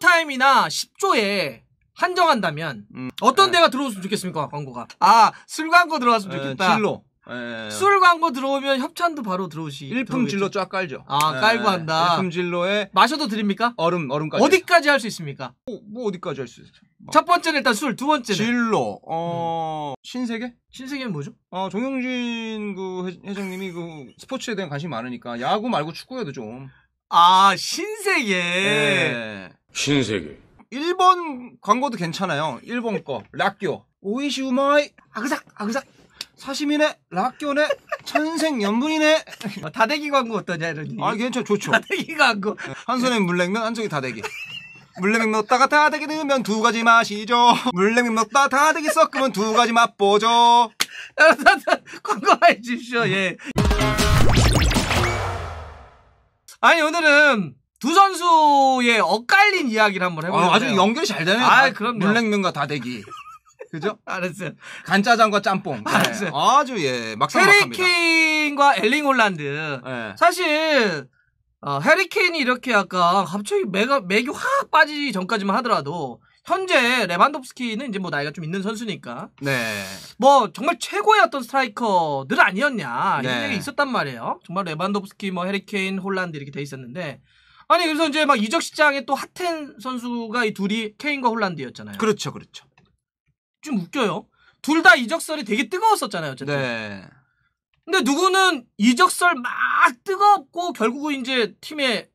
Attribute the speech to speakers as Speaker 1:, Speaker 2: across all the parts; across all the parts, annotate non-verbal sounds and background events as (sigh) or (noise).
Speaker 1: 쇼타임이나 10조에 한정한다면 음. 어떤 네. 데가 들어왔으면 좋겠습니까 광고가
Speaker 2: 아 술 광고 들어왔으면 네, 좋겠다 진로 예, 예. 술
Speaker 1: 광고 들어오면 협찬도 바로 들어오시. 일품진로쫙
Speaker 2: 깔죠. 아 예. 깔고 예. 한다. 일품진로에 마셔도 드립니까? 얼음 얼음까지. 어디까지 할 수 있습니까? 뭐, 뭐 어디까지 할 수 있어요? 막. 첫 번째는 일단 술, 두 번째는 진로. 어 음. 신세계? 신세계는 뭐죠? 어정용진그 회, 회장님이 그 스포츠에 대한 관심이 많으니까 야구 말고 축구에도 좀. 아 신세계. 예. 신세계. 일본 광고도 괜찮아요. 일본 거. 락교. 오이시 우마이. 아그삭, 아그삭. 사시미네, 락교네, 천생연분이네. 뭐 다대기 광고 어떠냐, 이러니. 아, 괜찮아. 좋죠. 다대기 광고. 한 손에 물냉면, 한 손에 다대기. 물냉면 넣었다가 다대기 넣으면 두 가지 맛이죠. 물냉면 넣었다 다대기 섞으면 두 가지 맛 보죠. 여러분, 광고 해주십시오,
Speaker 1: 예. 아니, 오늘은 두 선수의 엇갈린 이야기를 한번 해보요 아, 아주 연결이 잘 되네요. 아, 아, 그럼요. 물냉면과
Speaker 2: 다대기. 그죠? (laughs) 알았어요. 간짜장과 짬뽕. 아, 네. 알았어요. 아주 예, 막상
Speaker 1: 해리케인과 엘링 홀란드. 네. 사실 어, 해리케인이 이렇게 약간 갑자기 매가 맥이 확 빠지기 전까지만 하더라도 현재 레반도프스키는 이제 뭐 나이가 좀 있는 선수니까. 네. 뭐 정말 최고의 어떤 스트라이커들 아니었냐 이런 네. 얘기 있었단 말이에요. 정말 레반도프스키뭐 해리케인 홀란드 이렇게 돼 있었는데 아니 그래서 이제 막 이적 시장에 또하한 선수가 이 둘이 케인과 홀란드였잖아요. 그렇죠, 그렇죠. 좀 웃겨요. 둘 다 이적설이 되게 뜨거웠었잖아요, 어쨌든. 네. 근데 누구는 이적설 막 뜨겁고 결국은 이제 팀에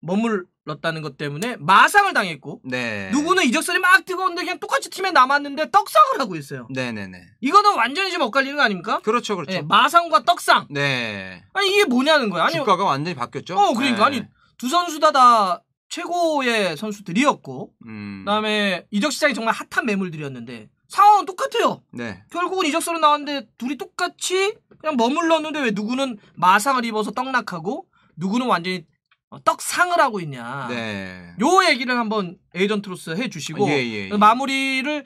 Speaker 1: 머물렀다는 것 때문에 마상을 당했고
Speaker 2: 네. 누구는
Speaker 1: 이적설이 막 뜨거운데 그냥 똑같이 팀에 남았는데 떡상을 하고 있어요. 네네네. 네, 네. 이거는 완전히 지금 엇갈리는 거 아닙니까? 그렇죠, 그렇죠. 네, 마상과 떡상.
Speaker 2: 네.
Speaker 1: 아니 이게 뭐냐는 거야. 아니 주가가 완전히 바뀌었죠. 어, 그러니까 네. 아니 두 선수 다 다 최고의 선수들이었고 음. 그다음에 이적 시장이 정말 핫한 매물들이었는데 상황은 똑같아요. 네. 결국은 이적서로 나왔는데 둘이 똑같이 그냥 머물렀는데 왜 누구는 마상을 입어서 떡락하고 누구는 완전히 어, 떡상을 하고 있냐.
Speaker 2: 네.
Speaker 1: 요 얘기를 한번 에이전트로서 해주시고 아, 예, 예, 예. 마무리를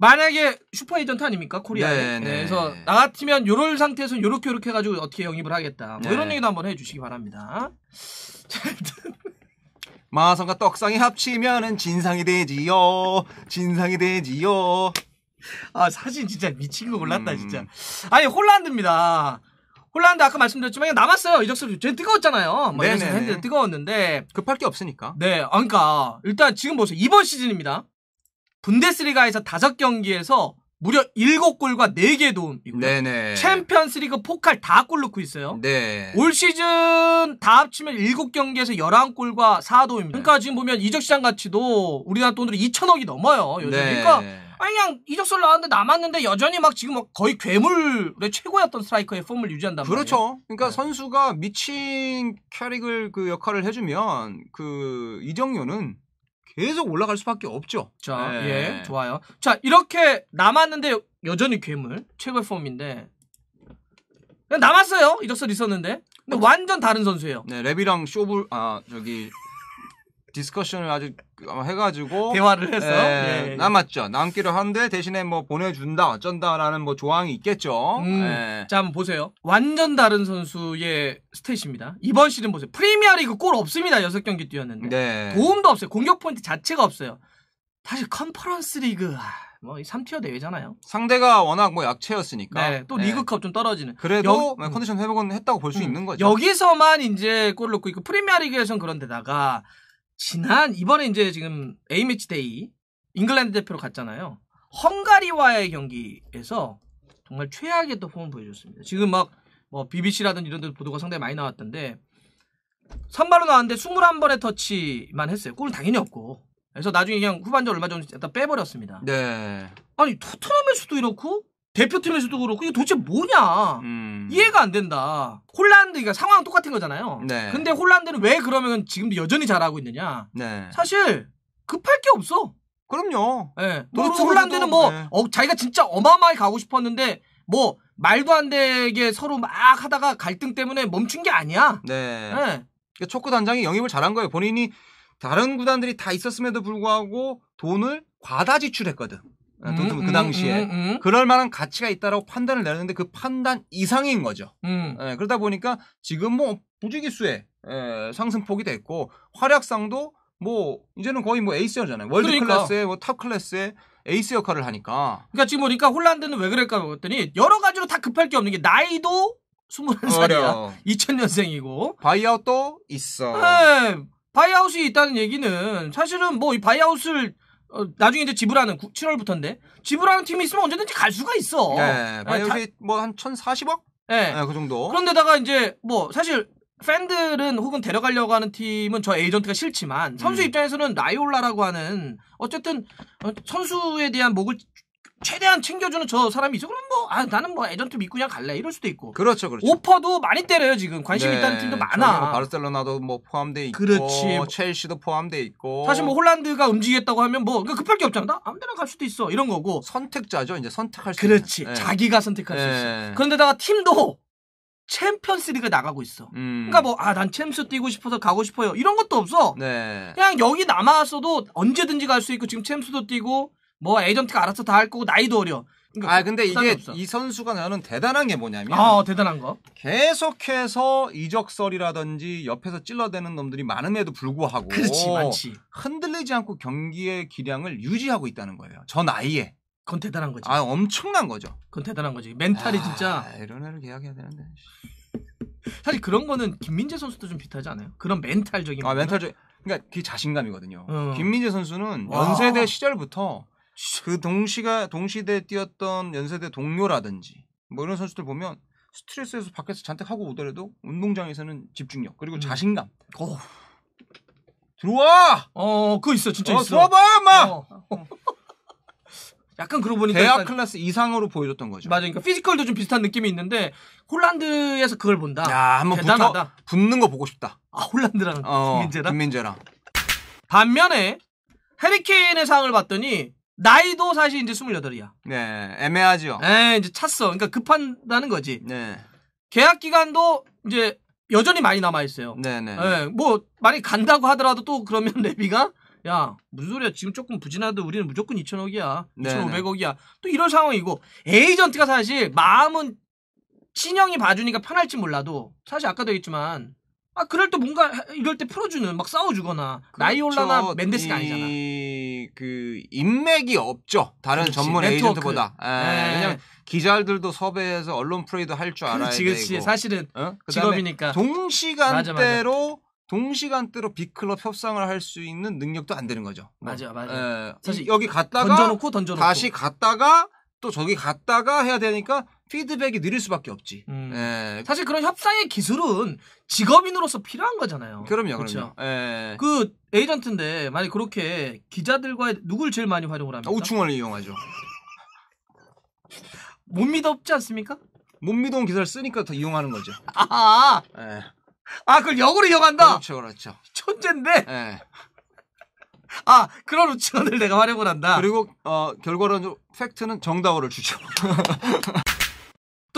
Speaker 1: 만약에 슈퍼 에이전트 아닙니까 코리아. 네, 네, 네. 그래서 나 같으면 요럴 상태에서 요렇게 요렇게 해가지고 어떻게 영입을 하겠다. 뭐 네. 이런 얘기도 한번 해주시기 바랍니다.
Speaker 2: (laughs) 마성과 떡상이 합치면은 진상이 되지요. 진상이 되지요. 아 사진 진짜 미친 거 몰랐다 음. 진짜. 음. 아니 홀란드입니다. 홀란드 아까 말씀드렸지만
Speaker 1: 남았어요 이적설 제 뜨거웠잖아요. 뭐이래 네, 핸들 뜨거웠는데 급할 게 없으니까. 네, 아, 그러니까 일단 지금 보세요 이번 시즌입니다. 분데스리가에서 다섯 경기에서
Speaker 2: 무려 일곱 골과네개의 도움이고요. 네네.
Speaker 1: 챔피언스리그 포칼 다 골 넣고 있어요. 네. 올 시즌 다 합치면 일곱 경기에서 열한 골과사도움입니다 그러니까 지금 보면 이적 시장 가치도 우리나라 돈으로 2천억이 넘어요. 요즘. 네. 그러니까 아니 그냥 이적설 나왔는데 남았는데 여전히 막 지금 막 거의 괴물의 최고였던 스트라이커의 폼을 유지한단 말이에요. 그렇죠.
Speaker 2: 그러니까 네. 선수가 미친 캐릭을 그 역할을 해주면 그 이정료는 계속 올라갈 수밖에 없죠. 자, 네. 예, 좋아요. 자, 이렇게 남았는데
Speaker 1: 여전히 괴물 최고의 폼인데 그냥 남았어요. 이력서 있었는데
Speaker 2: 근데 어. 완전 다른 선수예요. 네, 랩이랑 쇼블 아 저기 디스커션을 아주 해가지고 대화를 해서 예, 예, 예. 남았죠. 남기를 한데 대신에 뭐 보내준다 어쩐다라는 뭐 조항이 있겠죠. 음, 예. 자 한번 보세요. 완전 다른 선수의
Speaker 1: 스탯입니다. 이번 시즌 보세요. 프리미어리그 골 없습니다. 6경기 뛰었는데
Speaker 2: 네. 도움도
Speaker 1: 없어요. 공격 포인트 자체가 없어요. 사실 컨퍼런스 리그 아, 뭐 3티어 대회잖아요. 상대가 워낙 뭐 약체였으니까. 네, 또 네. 리그컵 좀 떨어지는. 그래도 여, 뭐
Speaker 2: 컨디션 회복은 했다고 볼수 음. 있는 거죠.
Speaker 1: 여기서만 이제 골을 넣고 있고 프리미어리그에선 그런데다가 지난 이번에 이제 지금 A매치 데이 잉글랜드 대표로 갔잖아요. 헝가리와의 경기에서 정말 최악의 또 폼을 보여줬습니다. 지금 막 뭐 BBC라든지 이런 데도 보도가 상당히 많이 나왔던데 선발로 나왔는데 21번의 터치만 했어요. 골은 당연히 없고. 그래서 나중에 그냥 후반전 얼마 전에 일 빼버렸습니다.
Speaker 2: 네.
Speaker 1: 아니 토트넘에서도 이렇고 대표팀에서도 그렇고 이게 도대체 뭐냐 음. 이해가 안 된다. 홀란드 그러 상황 똑같은 거잖아요. 네. 근데 홀란드는 왜 그러면 지금도 여전히 잘하고 있느냐? 네. 사실 급할 게 없어. 그럼요. 도 예. 네. 홀란드는 뭐 네. 어, 자기가 진짜 어마어마하게 가고 싶었는데 뭐 말도 안 되게 서로 막 하다가 갈등 때문에
Speaker 2: 멈춘 게 아니야. 네. 네. 그러니까 초크 단장이 영입을 잘한 거예요. 본인이 다른 구단들이 다 있었음에도 불구하고 돈을 과다 지출했거든. 도 아, 그 음, 그 당시에 음, 음, 그럴 만한 가치가 있다라고 판단을 내렸는데 그 판단 이상인 거죠. 음. 예, 그러다 보니까 지금 뭐 부지기수의 예, 상승폭이 됐고 활약상도 뭐 이제는 거의 뭐 에이스잖아요. 월드 그러니까. 클래스의 뭐탑 클래스의 에이스 역할을 하니까. 그러니까 지금 보니까 홀란드는 왜 그럴까 그랬더니 여러 가지로 다 급할 게 없는 게 나이도 21살이야.
Speaker 1: 2000년생이고.
Speaker 2: 바이아웃도 있어.
Speaker 1: 네. 바이아웃이 있다는 얘기는 사실은 뭐 이 바이아웃을 어, 나중에 이제 지불하는 7월부터인데 지불하는 팀이 있으면 언제든지 갈 수가 있어. 네. 만약에 뭐 한 1,040억?
Speaker 2: 네. 네. 그 정도.
Speaker 1: 그런데다가 이제 뭐 사실 팬들은 혹은 데려가려고 하는 팀은 저 에이전트가 싫지만 선수 음. 입장에서는 라이올라라고 하는 어쨌든 어, 선수에 대한 목을 최대한 챙겨주는 저 사람이죠. 그럼 뭐, 아, 나는 뭐 에전트 믿고 그냥 갈래. 이럴 수도 있고. 그렇죠, 그렇죠. 오퍼도 많이 때려요, 지금.
Speaker 2: 관심 네, 있다는 팀도 많아. 뭐 바르셀로나도 뭐 포함돼 있고. 그렇지. 첼시도 포함돼 있고. 사실 뭐 홀란드가 움직였다고 하면 뭐, 그러니까 급할 게 없잖아. 나 아무 데나 갈 수도 있어. 이런 거고. 선택자죠, 이제
Speaker 1: 선택할 수 있어. 그렇지. 있 네. 자기가 선택할 네. 수 있어. 그런데다가 팀도 챔피언스 리그 나가고
Speaker 2: 있어. 음.
Speaker 1: 그러니까 뭐, 아, 난 챔스 뛰고 싶어서 가고 싶어요. 이런 것도 없어.
Speaker 2: 네. 그냥
Speaker 1: 여기 남아서도 언제든지 갈 수 있고, 지금 챔스도 뛰고, 뭐 에이전트가 알아서 다 할 거고 나이도 어려.
Speaker 2: 그러니까 아 근데 이게 없어. 이 선수가 나는 대단한 게 뭐냐면 아 대단한 거 계속해서 이적설이라든지 옆에서 찔러대는 놈들이 많음에도 불구하고 그렇지 많지 흔들리지 않고 경기의 기량을 유지하고 있다는 거예요 저 나이에 그건 대단한 거지 아 엄청난 거죠 그건 대단한 거지 멘탈이 아, 진짜 이런 애를 계약해야 되는데
Speaker 1: 사실 그런 거는 김민재 선수도 좀 비슷하지 않아요 그런 멘탈적인 아 멘탈적 그러니까 그게 자신감이거든요 음.
Speaker 2: 김민재 선수는 와. 연세대 시절부터 그 동시가 동시대 뛰었던 연세대 동료라든지 뭐 이런 선수들 보면 스트레스에서 밖에서 잔뜩 하고 오더라도 운동장에서는 집중력 그리고 음. 자신감. 오. 들어와. 어, 그거 있어, 진짜 어, 있어. 들어봐 마. 어. 약간 그러고 보니까 대학 클래스
Speaker 1: 이상으로 보여줬던 거죠. 맞아, 그러니까 피지컬도 좀 비슷한 느낌이 있는데 홀란드에서 그걸 본다. 야, 한번 대다 붙어,
Speaker 2: 붙는 거 보고 싶다.
Speaker 1: 아, 홀란드랑 어, 김민재랑. 김민재랑. 반면에 해리케인의 상을 봤더니 나이도 사실 이제 28이야. 네, 애매하죠. 예, 이제 찼어. 그러니까 급한다는 거지. 네. 계약 기간도 이제 여전히 많이 남아 있어요.
Speaker 2: 네, 네. 네,
Speaker 1: 뭐 많이 간다고 하더라도 또 그러면 레비가 (laughs) 야, 무슨 소리야. 지금 조금 부진하도 우리는 무조건 2 0 0 0억이야 2,500억이야. 또 이런 상황이고 에이전트가 사실 마음은 친형이 봐주니까 편할지 몰라도 사실 아까도 얘기했지만 아 그럴 때 뭔가 이럴 때 풀어주는 막 싸워주거나 그렇죠. 나이올라나 멘데스가 아니잖아.
Speaker 2: 그 인맥이 없죠. 다른 그렇 전문 네트워크. 에이전트보다. 에, 예, 에. 네. 왜냐면 기자들도 섭외해서 언론 프레이도 할 줄 알아야 그렇지, 그렇 되고. 사실은 어? 직업이니까. 동시간대로 맞아, 맞아. 동시간대로 빅클럽 협상을 할 수 있는 능력도 안 되는 거죠. 뭐. 맞아, 맞아. 에, 예. 사실 여기 갔다가 던져놓고 던져놓고 다시 갔다가 또 저기 갔다가 해야 되니까 피드백이 느릴 수밖에 없지. 음. 예.
Speaker 1: 사실 그런 협상의 기술은 직업인으로서 필요한 거잖아요. 그럼요, 그럼요 예. 그 에이전트인데 만약 그렇게 기자들과 누굴 제일 많이 활용을 합니까? 오충원을
Speaker 2: 이용하죠. (laughs) 못 믿어 없지 않습니까? 못 믿어온 기사를 쓰니까 더 이용하는 거죠. 아, 예. 아 그걸 역으로 이용한다. 그렇죠, 그렇죠. 천재인데. 예. 아 그런 우치원을 내가 활용을 한다. 그리고 어 결과론 팩트는 정다오를 주죠. (laughs)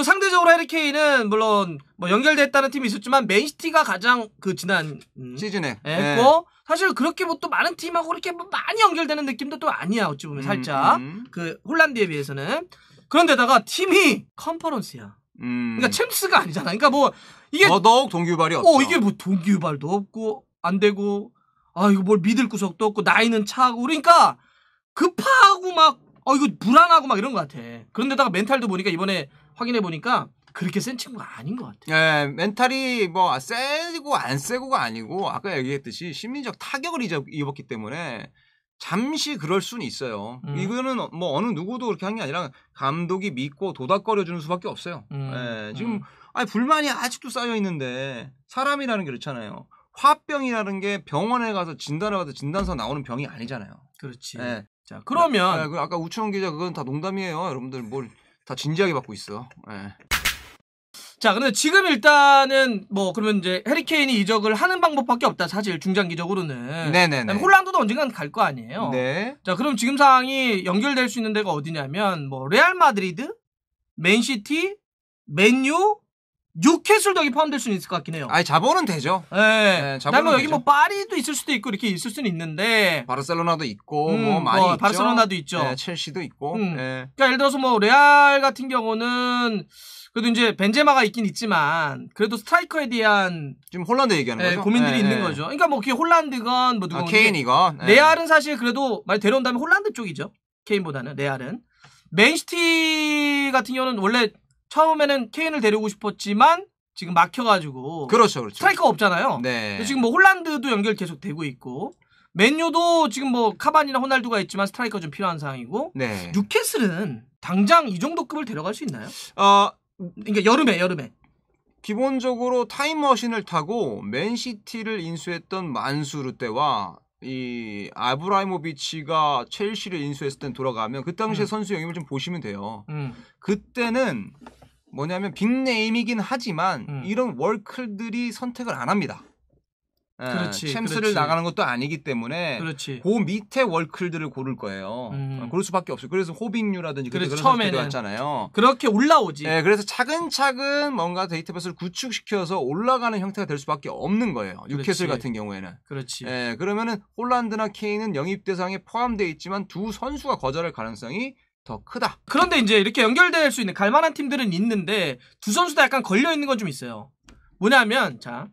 Speaker 2: 또 상대적으로 해리케인은 물론 뭐 연결됐다는 팀이
Speaker 1: 있었지만 맨시티가 가장 그 지난 음, 시즌에 했고 예, 네. 사실 그렇게 뭐 또 많은 팀하고 이렇게 뭐 많이 연결되는 느낌도 또 아니야 어찌 보면 음, 살짝 음, 음. 그 홀란드에 비해서는 그런데다가 팀이 컨퍼런스야. 음. 그러니까 챔스가 아니잖아. 그러니까 뭐 이게 더더욱 동기유발이 없어. 어, 어 이게 뭐 동기유발도 없고 안 되고 아 이거 뭘 믿을 구석도 없고 나이는 차고 그러니까 급하고 막어 이거 불안하고 막 이런 것 같아. 그런데다가 멘탈도 보니까 이번에 확인해 보니까 그렇게 센 친구가 아닌 것
Speaker 2: 같아요. 예, 멘탈이 뭐 세고 안 세고가 아니고 아까 얘기했듯이 심리적 타격을 입었기 때문에 잠시 그럴 수는 있어요. 음. 이거는 뭐 어느 누구도 그렇게 한 게 아니라 감독이 믿고 도닥거려 주는 수밖에 없어요. 음. 예, 지금 음. 아니 불만이 아직도 쌓여 있는데 사람이라는 게 그렇잖아요. 화병이라는 게 병원에 가서 진단을 받아 진단서 나오는 병이 아니잖아요. 그렇지. 예.
Speaker 1: 자 그러면 아,
Speaker 2: 아까 우천 기자 그건 다 농담이에요. 여러분들 뭘다 진지하게 받고 있어. 예. 자, 근데 지금 일단은
Speaker 1: 뭐 그러면 이제 해리케인이 이적을 하는 방법밖에 없다. 사실 중장기적으로는. 네네네. 홀란드도 언젠간 갈 거 아니에요. 네. 자, 그럼 지금 상황이 연결될 수 있는 데가 어디냐면 뭐 레알 마드리드, 맨시티, 맨유, 뉴캐슬도 여기 포함될 수는 있을 것 같긴 해요. 아니 자본은
Speaker 2: 되죠. 네. 네 자본은 그 여기 되뭐 파리도 있을 수도 있고 이렇게 있을 수는 있는데 바르셀로나도 있고 음, 뭐 많이 뭐, 있죠. 바르셀로나도 있죠. 네, 첼시도 있고. 음. 네. 그러니까 예를 들어서 뭐
Speaker 1: 레알 같은 경우는 그래도 이제 벤제마가 있긴 있지만 그래도 스트라이커에 대한 지금 홀란드 얘기하는 네, 거죠? 고민들이 네, 있는 네. 거죠. 그러니까 뭐 그게 홀란드건 뭐 누가 아, 케인이건 레알은 사실 그래도 말 데려온다면 홀란드 쪽이죠. 케인보다는 레알은 맨시티 같은 경우는 원래 처음에는 케인을 데리고 싶었지만 지금 막혀가지고 그렇죠, 그렇죠. 스트라이커 없잖아요. 네. 지금 뭐 홀란드도 연결 계속 되고 있고 맨유도 지금 뭐 카반이나 호날두가 있지만 스트라이커 좀 필요한 상황이고 네. 뉴캐슬은 당장 이 정도 급을 데려갈 수 있나요?
Speaker 2: 어, 그러니까 여름에 여름에 기본적으로 타임머신을 타고 맨시티를 인수했던 만수르 때와 이 아브라이모비치가 첼시를 인수했을 땐 돌아가면 그 당시에 음. 선수 영입을 좀 보시면 돼요. 음. 그때는 뭐냐면 빅네임이긴 하지만 음. 이런 월클들이 선택을 안 합니다.
Speaker 1: 예, 그렇지, 챔스를 그렇지. 나가는
Speaker 2: 것도 아니기 때문에 그렇지. 그 밑에 월클들을 고를 거예요. 음. 그럴 어, 수밖에 없어요. 그래서 호빙류라든지 그렇지, 그런 처음에는 왔잖아요. 그렇게 올라오지. 네, 그래서 차근차근 뭔가 데이터베이스를 구축시켜서 올라가는 형태가 될 수밖에 없는 거예요. 유캐슬 같은 경우에는. 그렇지. 네, 그러면은 홀란드나 케인은 영입 대상에 포함되어 있지만 두 선수가 거절할 가능성이 더 크다. 그런데 이제
Speaker 1: 이렇게 연결될 수 있는 갈만한 팀들은 있는데 두 선수 다 약간 걸려 있는 건 좀 있어요. 뭐냐면 자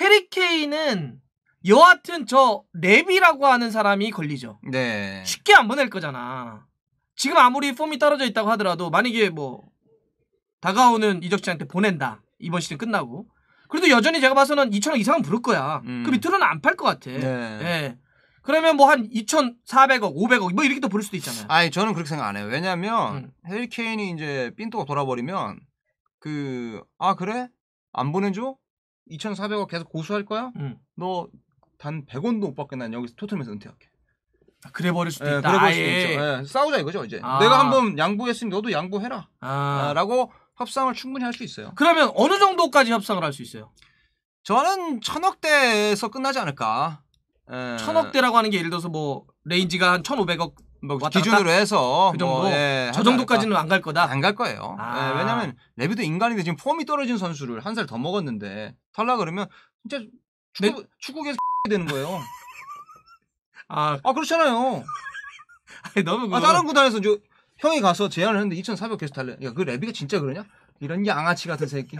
Speaker 1: 해리케인은 여하튼 저 랩이라고 하는 사람이 걸리죠. 네. 쉽게 안 보낼 거잖아. 지금 아무리 폼이 떨어져 있다고 하더라도 만약에 뭐 다가오는 이적시한테 보낸다 이번 시즌 끝나고 그래도 여전히 제가 봐서는 2천억 이상은 부를 거야. 그 음. 그 밑으로는 안 팔 것 같아. 네. 네.
Speaker 2: 그러면 뭐 한 2,400억, 500억 뭐 이렇게 또 부를 수도 있잖아요. 아니 저는 그렇게 생각 안 해요. 왜냐하면 음. 해 케인이 이제 삔또가 돌아버리면 그 아 그래 안 보내줘? 2,400억 계속 고수할 거야? 음. 너단 100원도 못 받게 난 여기서 토트넘에서 은퇴할게.
Speaker 1: 아, 그래 버릴 수도 예, 있다. 그래 버릴 수도 있죠. 예,
Speaker 2: 싸우자 이거죠
Speaker 1: 이제. 아. 내가 한번
Speaker 2: 양보했으니 너도 양보해라. 아. 아. 라고 협상을 충분히 할 수 있어요. 그러면 어느 정도까지 협상을 할 수 있어요? 저는 천억대에서 끝나지 않을까. 에. 예. 천억대라고 하는 게 예를 들어서 뭐 레인지가 한 1,500억 뭐 기준으로 해서 그 뭐 정도 뭐, 예, 저 정도까지는 안 갈 거다. 안 갈 거예요. 아. 예, 왜냐면 레비도 인간인데 지금 폼이 떨어진 선수를 한 살 더 먹었는데 탈락 그러면 진짜 네. 축구 네. 축구계에서 (laughs) 되는 거예요. 아, 아 그렇잖아요. (laughs) 아니, 너무 아, 다른 구단에서 저 형이 가서 제안을 했는데 2,400개속 달래. 그 레비가 진짜 그러냐? 이런 양아치 같은 새끼.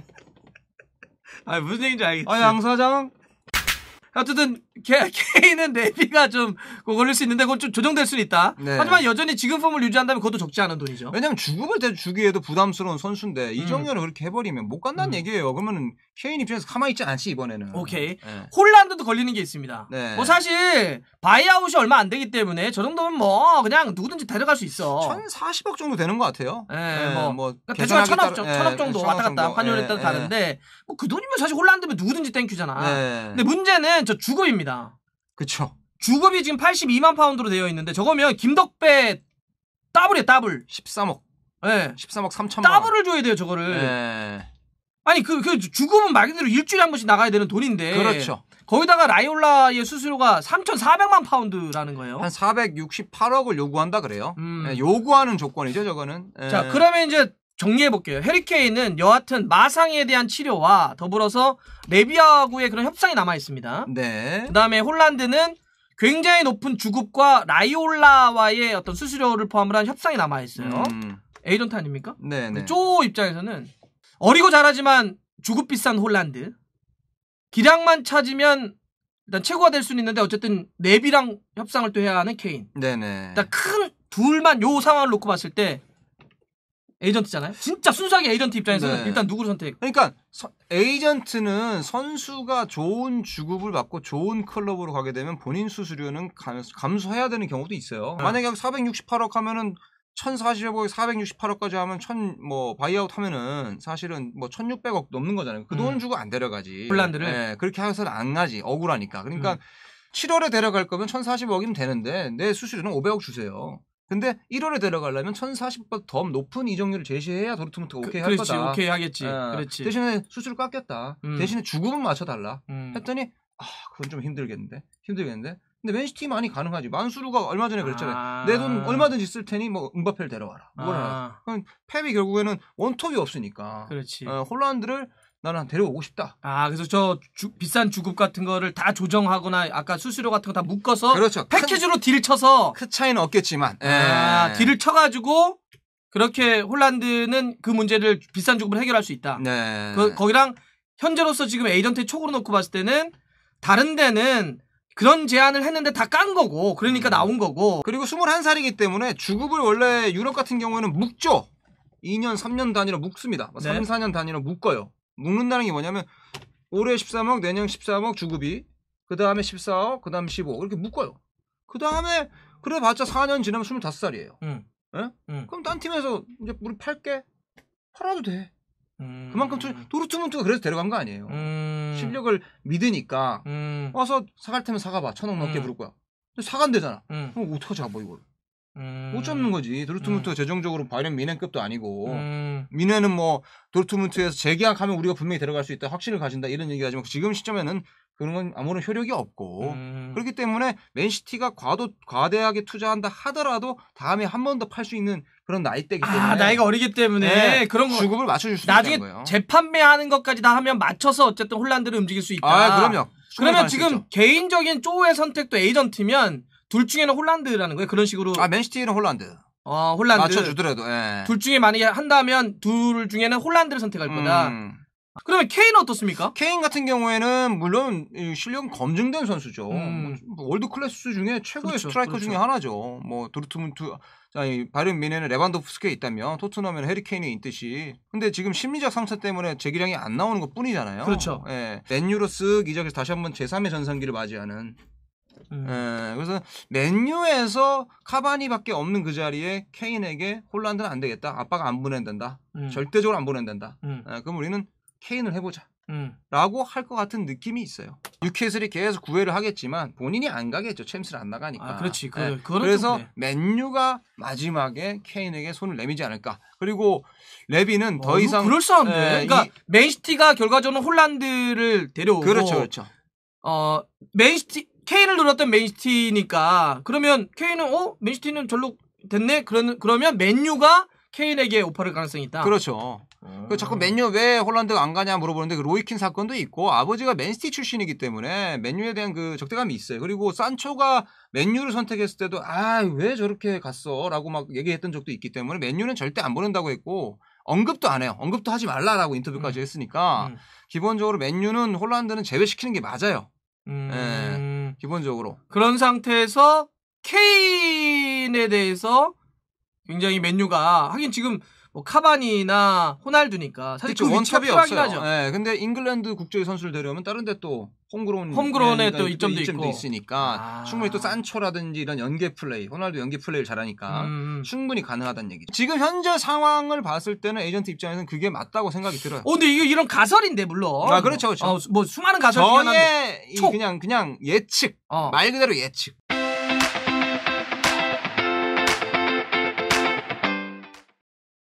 Speaker 1: 아 무슨 얘기인지 알겠지. 아양
Speaker 2: 사장 어쨌든 케, 인은 내비가 좀
Speaker 1: 걸릴 수 있는데 그건 좀 조정될 수 있다. 네. 하지만 여전히 지금 폼을 유지한다면 그것도 적지 않은 돈이죠.
Speaker 2: 왜냐면 죽음을 때 주기에도 부담스러운 선수인데 음. 이정현을 그렇게 해버리면 못 간다는 음. 얘기예요. 그러면 케인 입장에서 가만히 있지 않지 이번에는. 오케이. 네. 홀란드도 걸리는 게 있습니다. 네. 뭐 사실
Speaker 1: 바이아웃이 얼마 안 되기 때문에 저 정도면 뭐 그냥 누구든지 데려갈 수 있어. 1,040억 정도 되는 것 같아요.
Speaker 2: 예, 네, 뭐, 뭐 그러니까 대충 네, 천억 정도, 천억 정도 왔다 갔다 환율에 따라 예, 예. 다른데
Speaker 1: 뭐 그 돈이면 사실 홀란드면 누구든지 땡큐잖아. 네. 근데 문제는 저 주급입니다. 그쵸. 주급이 지금 82만 파운드로 되어 있는데 저거면 김덕배 더블이에 더블. 13억. 예. 네. 13억 3천만. 더블을 줘야 돼요 저거를. 네. 아니 그, 그 주급은 말 그대로 일주일에 한 번씩 나가야 되는 돈인데. 그렇죠. 거기다가 라이올라의 수수료가 3,400만 파운드라는 거예요. 한 468억을 요구한다 그래요. 음. 예, 요구하는 조건이죠, 저거는. 예. 자, 그러면 이제 정리해볼게요. 해리케인은 여하튼 마상에 대한 치료와 더불어서 레비아구고의 그런 협상이 남아있습니다. 네. 그 다음에 홀란드는 굉장히 높은 주급과 라이올라와의 어떤 수수료를 포함을 한 협상이 남아있어요. 음. 에이전트 아닙니까? 네네. 쪼 입장에서는 어리고 잘하지만 주급 비싼 홀란드. 기량만 찾으면 일단 최고가 될 수는 있는데 어쨌든 레비랑 협상을 또 해야 하는 케인. 네네. 일단 네. 그러니까 큰 둘만 요 상황을 놓고 봤을 때 에이전트잖아요. 진짜 순수하게 에이전트 입장에서는 네. 일단
Speaker 2: 누구를 선택? 그러니까 서, 에이전트는 선수가 좋은 주급을 받고 좋은 클럽으로 가게 되면 본인 수수료는 감, 감소해야 되는 경우도 있어요. 네. 만약에 468억 하면은 1,040억에 468억까지 하면 1,000, 뭐, 바이아웃 하면은 사실은 뭐 1,600억 넘는 거잖아요. 그돈 음. 주고 안 데려가지. 폴란드를? 네, 그렇게 해서는 안 가지. 억울하니까. 그러니까 음. 7월에 데려갈 거면 1,040억이면 되는데 내 수수료는 500억 주세요. 근데 1월에 들어가려면 1040보다 더 높은 이적률을 제시해야 도르트문트가 그, 오케이 할 그렇지, 거다. 오케이 하겠지. 아, 그렇지. 대신에 수수료 깎였다. 음. 대신에 주급은 맞춰달라. 음. 했더니 아 그건 좀 힘들겠는데 힘들겠는데. 근데 맨시티 많이 가능하지. 만수르가 얼마 전에 그랬잖아요. 아. 내돈 얼마든지 쓸 테니 뭐 은바페를 데려와라. 뭐 아. 그럼 펩이 결국에는 원톱이 없으니까. 그렇지. 어, 홀란드를 나는 데려오고 싶다.
Speaker 1: 아, 그래서 저 주, 비싼 주급 같은 거를 다 조정하거나 아까 수수료 같은 거 다 묶어서 그렇죠. 패키지로 딜 쳐서 큰 차이는 없겠지만 아, 딜을 쳐가지고 그렇게 홀란드는 그 문제를 비싼 주급을 해결할 수 있다. 네. 그, 거기랑 현재로서 지금 에이전트의 촉으로 놓고 봤을 때는 다른 데는 그런 제안을 했는데 다 깐
Speaker 2: 거고 그러니까 음. 나온 거고 그리고 21살이기 때문에 주급을 원래 유럽 같은 경우에는 묶죠 2년, 3년 단위로 묶습니다 뭐 네. 3, 4년 단위로 묶어요. 묶는다는 게 뭐냐면 올해 13억, 내년 13억 주급이 그 다음에 14억, 그 다음에 15억 이렇게 묶어요. 그 다음에 그래봤자 4년 지나면 25살이에요. 응. 예? 응. 그럼 딴 팀에서 이제 우리 팔게 팔아도 돼. 음. 그만큼 도르트문트가 그래서 데려간 거 아니에요. 음. 실력을 믿으니까 음. 와서 사갈 테면 사가봐. 천억 넘게 음. 부를 거야. 사간대잖아. 음. 그럼 어떡하지, 뭐 이걸. 음. 못 잡는 거지. 도르트문트가 음. 재정적으로 바이런 미넨급도 아니고 음. 미넨은 뭐 도르트문트에서 재계약하면 우리가 분명히 데려갈 수 있다 확신을 가진다 이런 얘기하지만 그 지금 시점에는 그런 건 아무런 효력이 없고 음. 그렇기 때문에 맨시티가 과도 과대하게 투자한다 하더라도 다음에 한 번 더 팔 수 있는 그런 나이대기 아, 때문에 아, 나이가 어리기 때문에 네, 그런 거 주급을 맞춰줄 수 나중에 있는 거예요. 재판매하는 것까지 다 하면 맞춰서 어쨌든
Speaker 1: 혼란들을 움직일 수 있다. 아 그럼요. 그러면 지금 개인적인 쪼의 선택도 에이전트면 둘 중에는 홀란드라는 거예요. 그런 식으로. 아 맨시티는 홀란드. 어 홀란드. 맞춰주더라도. 예. 둘 중에 만약에 한다면 둘 중에는 홀란드를 선택할 거다. 음. 그러면 케인은 어떻습니까? 케인
Speaker 2: 같은 경우에는 물론 실력은 검증된 선수죠. 음. 뭐, 뭐 월드 클래스 중에 최고의 그렇죠, 스트라이커 그렇죠. 중에 하나죠. 뭐 도르트문트 아니 바이른 미네는 레반도프스키에 있다면 토트넘에는 해리 케인이 있듯이. 근데 지금 심리적 상처 때문에 제기량이 안 나오는 것 뿐이잖아요. 그렇죠. 예. 맨유로 쓱 이적해서 다시 한번 제3의 전성기를 맞이하는 음. 예, 그래서 맨유에서 카바니밖에 없는 그 자리에 케인에게 홀란드는 안 되겠다. 아빠가 안보낸다 음. 절대적으로 안보낸다 음. 예, 그럼 우리는 케인을 해보자. 음. 라고 할 것 같은 느낌이 있어요. 유캐슬이 계속 구애를 하겠지만 본인이 안 가겠죠. 챔스를 안 나가니까. 아, 그렇지. 그, 예. 그래서 네. 맨유가 마지막에 케인에게 손을 내미지 않을까. 그리고 레비는 더 이상 그럴싸한데. 예, 그러니까 이... 맨시티가 결과적으로 홀란드를
Speaker 1: 데려오고 그렇죠, 그렇죠. 어, 맨시티 K를 눌렀던 맨시티니까 그러면 K는 어 맨시티는 절로 됐네 그런 그러면 맨유가 케인에게 오퍼를 가능성이 있다. 그렇죠.
Speaker 2: 음. 그 자꾸 맨유 왜 홀란드가 안 가냐 물어보는데 그 로이킨 사건도 있고 아버지가 맨시티 출신이기 때문에 맨유에 대한 그 적대감이 있어요. 그리고 산초가 맨유를 선택했을 때도 아 왜 저렇게 갔어라고 막 얘기했던 적도 있기 때문에 맨유는 절대 안 보낸다고 했고 언급도 안 해요. 언급도 하지 말라라고 인터뷰까지 음. 했으니까 음. 기본적으로 맨유는 홀란드는 제외시키는 게 맞아요. 음. 예. 기본적으로. 그런 상태에서 케인에 대해서 굉장히 맨유가 하긴 지금
Speaker 1: 뭐 카바니나 호날두니까 사실 그 원탑이 없어요. 하죠.
Speaker 2: 네, 근데 잉글랜드 국적의 선수를 데려오면 다른데 또 홈그론 홈그론에 예, 또 이점도, 이점도 있으니까 아. 충분히 또 산초라든지 이런 연계 플레이 호날두 연계 플레이를 잘하니까 음, 음. 충분히 가능하다는 얘기죠. 지금 현재 상황을 봤을 때는 에이전트 입장에서는 그게 맞다고 생각이 들어요. 어, 근데 이게 이런 가설인데 물론. 아 그렇죠, 그렇죠. 어, 뭐 수많은 가설 저의 그냥 그냥 예측 어. 말 그대로 예측.